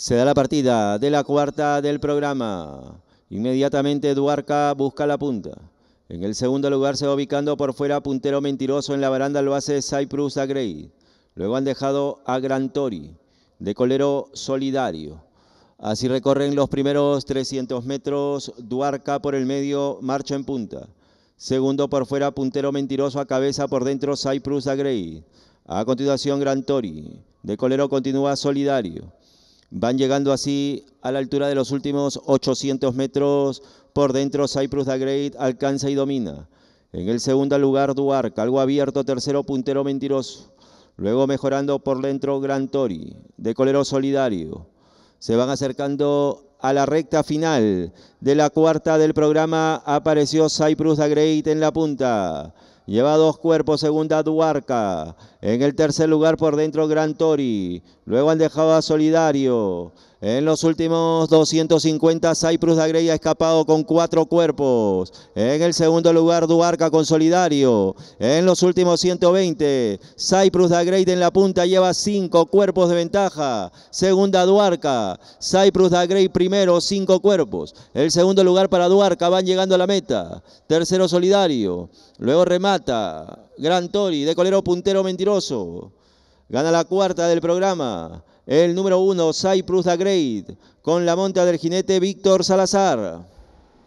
Se da la partida de la cuarta del programa. Inmediatamente Duarca busca la punta. En el segundo lugar se va ubicando por fuera puntero mentiroso. En la baranda lo hace Cyprus Agrey. Luego han dejado a Grantori de colero solidario. Así recorren los primeros 300 metros. Duarca por el medio, marcha en punta. Segundo por fuera, puntero mentiroso a cabeza por dentro, Cyprus Agrey. A continuación, Gran Tori. De colero continúa solidario. Van llegando así a la altura de los últimos 800 metros. Por dentro, Cyprus da Great alcanza y domina. En el segundo lugar, duarte algo abierto. Tercero, puntero mentiroso. Luego mejorando por dentro, Gran Tori, de colero solidario. Se van acercando a la recta final de la cuarta del programa. Apareció Cyprus da Great en la punta. Lleva dos cuerpos, segunda Duarca. En el tercer lugar por dentro Gran Tori. Luego han dejado a Solidario. En los últimos 250, Cyprus Grey ha escapado con cuatro cuerpos. En el segundo lugar, Duarca con Solidario. En los últimos 120, Cyprus Grey en la punta lleva cinco cuerpos de ventaja. Segunda, Duarca. Cyprus Grey primero, cinco cuerpos. El segundo lugar para Duarca, van llegando a la meta. Tercero, Solidario. Luego remate. Gran Tori, de colero puntero mentiroso. Gana la cuarta del programa. El número uno, Cyprus the con la monta del jinete Víctor Salazar.